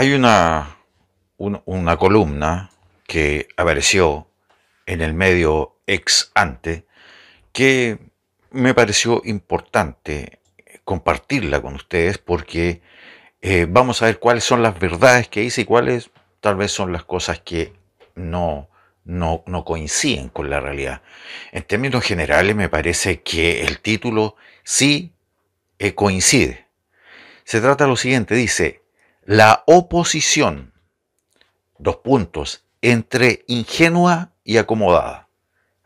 Hay una, una columna que apareció en el medio ex ante que me pareció importante compartirla con ustedes porque eh, vamos a ver cuáles son las verdades que dice y cuáles tal vez son las cosas que no, no, coinciden con la realidad. En términos generales me parece que el título sí eh, coincide. Se trata de lo siguiente, dice, la oposición, dos puntos, entre ingenua y acomodada.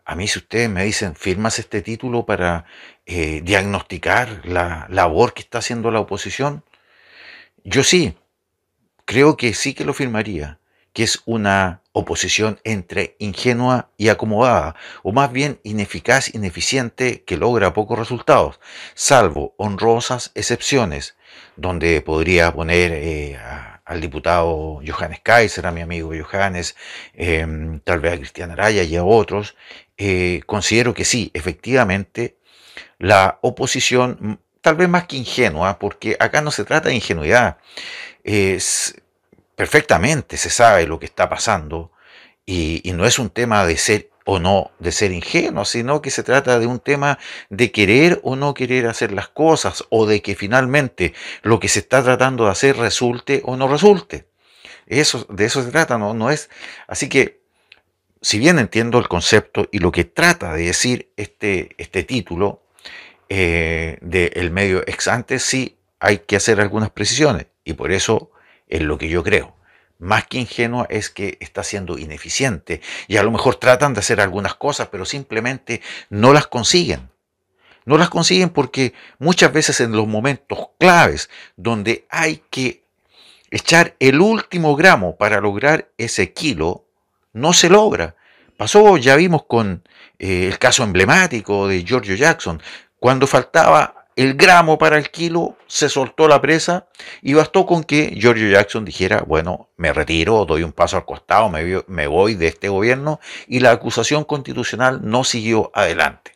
A mí si ustedes me dicen, firmas este título para eh, diagnosticar la labor que está haciendo la oposición, yo sí, creo que sí que lo firmaría, que es una oposición entre ingenua y acomodada, o más bien ineficaz, ineficiente, que logra pocos resultados, salvo honrosas excepciones donde podría poner eh, al diputado Johannes Kaiser, a mi amigo Johannes, em, tal vez a Cristian Araya y a otros, eh, considero que sí, efectivamente, la oposición, tal vez más que ingenua, porque acá no se trata de ingenuidad, es, perfectamente se sabe lo que está pasando y, y no es un tema de ser o no de ser ingenuo, sino que se trata de un tema de querer o no querer hacer las cosas, o de que finalmente lo que se está tratando de hacer resulte o no resulte. Eso, de eso se trata, no, no es. Así que, si bien entiendo el concepto y lo que trata de decir este, este título eh, del medio ex ante, sí hay que hacer algunas precisiones, y por eso es lo que yo creo más que ingenua es que está siendo ineficiente y a lo mejor tratan de hacer algunas cosas, pero simplemente no las consiguen. No las consiguen porque muchas veces en los momentos claves donde hay que echar el último gramo para lograr ese kilo, no se logra. Pasó, ya vimos con eh, el caso emblemático de Giorgio Jackson, cuando faltaba el gramo para el kilo, se soltó la presa y bastó con que George Jackson dijera, bueno, me retiro, doy un paso al costado, me, voy de este gobierno y la acusación constitucional no siguió adelante.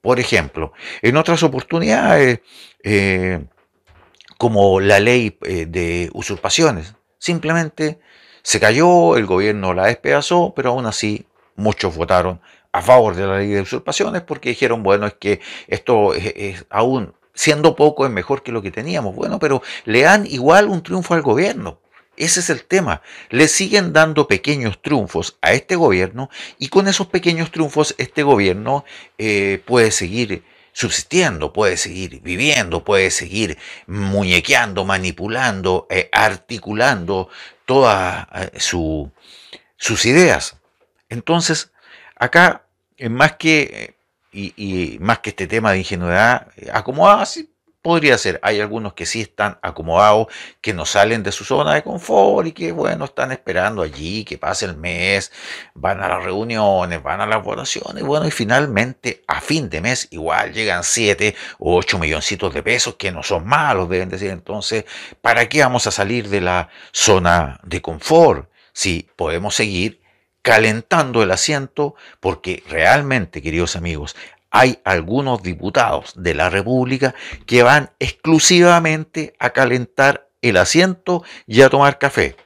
Por ejemplo, en otras oportunidades, eh, como la ley eh, de usurpaciones, simplemente se cayó, el gobierno la despedazó, pero aún así muchos votaron a favor de la ley de usurpaciones porque dijeron, bueno, es que esto es aún siendo poco es mejor que lo que teníamos. Bueno, pero le dan igual un triunfo al gobierno. Ese es el tema. Le siguen dando pequeños triunfos a este gobierno y con esos pequeños triunfos este gobierno eh, puede seguir subsistiendo, puede seguir viviendo, puede seguir muñequeando, manipulando, eh, articulando todas eh, su, sus ideas. Entonces, acá, más que y, más que este tema de ingenuidad, eh, acomodada sí podría ser. Hay algunos que sí están acomodados, que no salen de su zona de confort y que, bueno, están esperando allí que pase el mes, van a las reuniones, van a las votaciones, bueno, y finalmente a fin de mes igual llegan 7 o 8 milloncitos de pesos, que no son malos, deben decir. Entonces, ¿para qué vamos a salir de la zona de confort? Si podemos seguir calentando el asiento porque realmente, queridos amigos, hay algunos diputados de la República que van exclusivamente a calentar el asiento y a tomar café.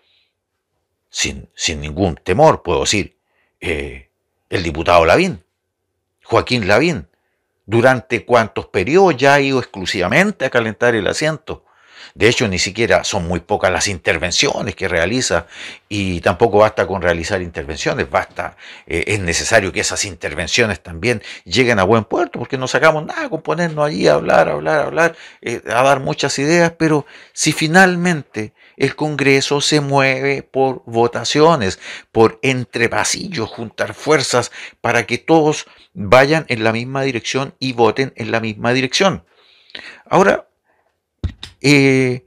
Sin, sin ningún temor, puedo decir, eh, el diputado Lavín, Joaquín Lavín, durante cuántos periodos ya ha ido exclusivamente a calentar el asiento. De hecho, ni siquiera son muy pocas las intervenciones que realiza y tampoco basta con realizar intervenciones, basta, eh, es necesario que esas intervenciones también lleguen a buen puerto, porque no sacamos nada con ponernos allí a hablar, hablar, hablar, eh, a dar muchas ideas, pero si finalmente el Congreso se mueve por votaciones, por entre juntar fuerzas para que todos vayan en la misma dirección y voten en la misma dirección. Ahora, eh,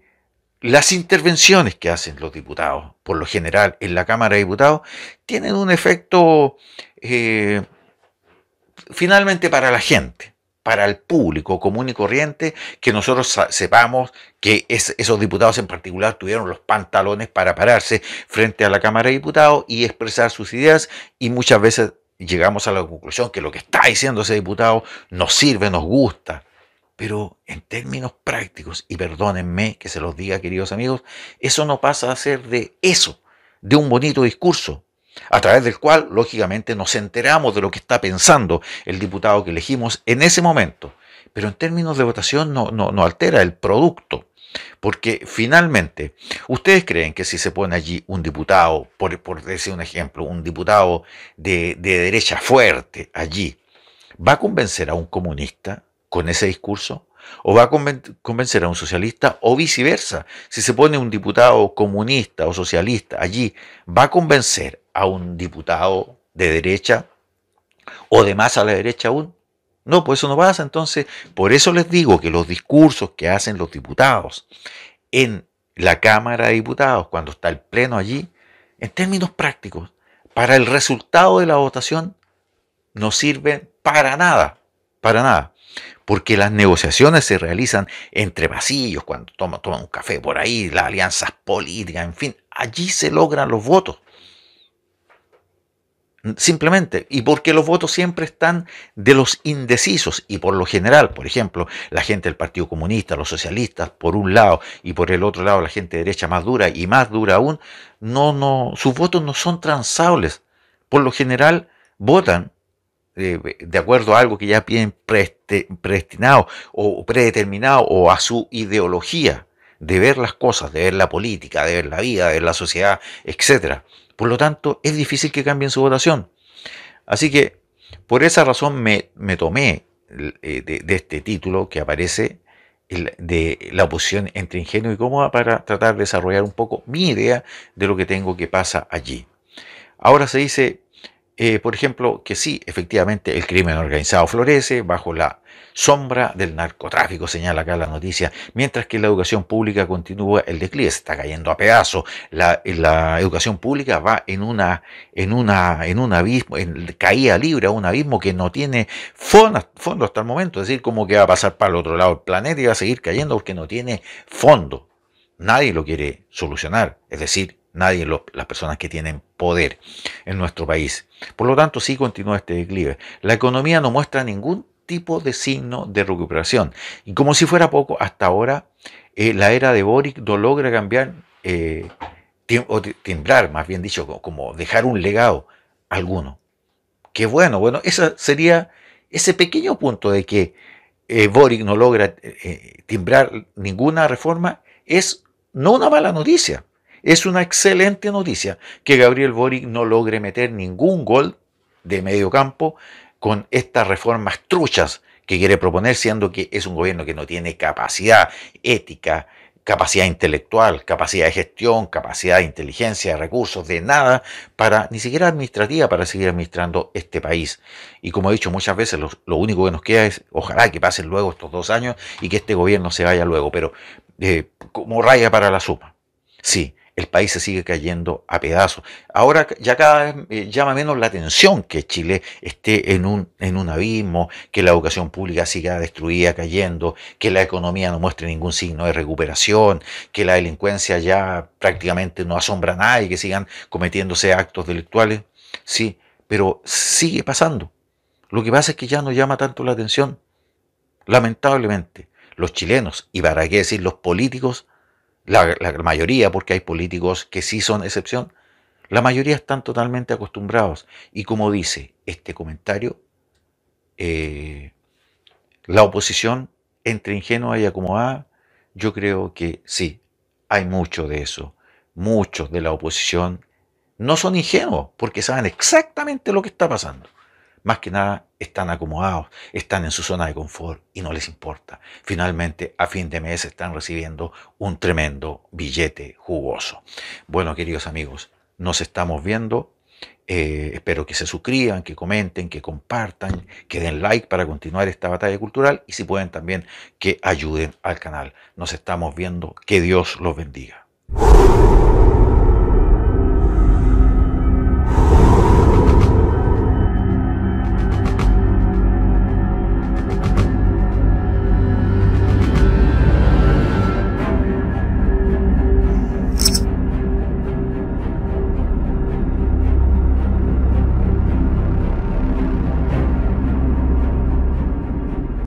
las intervenciones que hacen los diputados, por lo general en la Cámara de Diputados, tienen un efecto eh, finalmente para la gente para el público común y corriente, que nosotros sepamos que esos diputados en particular tuvieron los pantalones para pararse frente a la Cámara de Diputados y expresar sus ideas y muchas veces llegamos a la conclusión que lo que está diciendo ese diputado nos sirve, nos gusta, pero en términos prácticos, y perdónenme que se los diga, queridos amigos, eso no pasa a ser de eso, de un bonito discurso, a través del cual, lógicamente, nos enteramos de lo que está pensando el diputado que elegimos en ese momento. Pero en términos de votación no, no, no altera el producto. Porque finalmente, ¿ustedes creen que si se pone allí un diputado, por, por decir un ejemplo, un diputado de, de derecha fuerte allí, va a convencer a un comunista con ese discurso? ¿O va a convencer a un socialista o viceversa? Si se pone un diputado comunista o socialista allí, ¿va a convencer a un diputado de derecha o de más a la derecha aún? No, pues eso no pasa. Entonces, por eso les digo que los discursos que hacen los diputados en la Cámara de Diputados, cuando está el Pleno allí, en términos prácticos, para el resultado de la votación, no sirven para nada, para nada porque las negociaciones se realizan entre vasillos cuando toman, un café por ahí, las alianzas políticas, en fin, allí se logran los votos. Mm, simplemente, y porque los votos siempre están de los indecisos, y por lo general, por ejemplo, la gente del Partido Comunista, los socialistas, por un lado, y por el otro lado, la gente derecha más dura y más dura aún, no, no, sus votos no son transables. Por lo general, votan eh, de acuerdo a algo que ya tienen predestinado o predeterminado o a su ideología de ver las cosas, de ver la política, de ver la vida, de ver la sociedad, etc. Por lo tanto, es difícil que cambien su votación. Así que, por esa razón me, tomé eh, de, este título que aparece de la oposición entre ingenuo y cómoda para tratar de desarrollar un poco mi idea de lo que tengo que pasa allí. Ahora se dice eh, por ejemplo, que sí, efectivamente, el crimen organizado florece bajo la sombra del narcotráfico, señala acá la noticia, mientras que la educación pública continúa el declive, se está cayendo a pedazos, la, educación pública va en una, en una, en un abismo, en caída libre a un abismo que no tiene fondo, fondo hasta el momento, es decir, como que va a pasar para el otro lado del planeta y va a seguir cayendo porque no tiene fondo. Nadie lo quiere solucionar, es decir, nadie, las personas que tienen poder en nuestro país. Por lo tanto, si continúa este declive. La economía no muestra ningún tipo de signo de recuperación. Y como si fuera poco, hasta ahora eh, la era de Boric no logra cambiar, eh, o timbrar, más bien dicho, como dejar un legado alguno. Qué bueno, bueno, ese sería ese pequeño punto de que eh, Boric no logra timbrar ninguna reforma, es no una mala noticia. Es una excelente noticia que Gabriel Boric no logre meter ningún gol de medio campo con estas reformas truchas que quiere proponer, siendo que es un gobierno que no tiene capacidad ética, capacidad intelectual, capacidad de gestión, capacidad de inteligencia, de recursos, de nada, para ni siquiera administrativa, para seguir administrando este país. Y como he dicho muchas veces, lo, único que nos queda es, ojalá que pasen luego estos dos años y que este gobierno se vaya luego, pero eh, como raya para la suma. Sí, el país se sigue cayendo a pedazos. Ahora ya cada vez eh, llama menos la atención que Chile esté en un, en un abismo, que la educación pública siga destruida, cayendo, que la economía no muestre ningún signo de recuperación, que la delincuencia ya prácticamente no asombra a nadie, que sigan cometiéndose actos delictuales. Sí, pero sigue pasando. Lo que pasa es que ya no llama tanto la atención. Lamentablemente, los chilenos, y para qué decir los políticos, la, mayoría, porque hay políticos que sí son excepción, la mayoría están totalmente acostumbrados. Y como dice este comentario, eh, la oposición entre ingenua y acomodada, yo creo que sí, hay mucho de eso. Muchos de la oposición no son ingenuos porque saben exactamente lo que está pasando más que nada están acomodados, están en su zona de confort y no les importa. Finalmente, a fin de mes están recibiendo un tremendo billete jugoso. Bueno, queridos amigos, nos estamos viendo. Eh, espero que se suscriban, que comenten, que compartan, que den like para continuar esta batalla cultural y si pueden también que ayuden al canal. Nos estamos viendo. Que Dios los bendiga.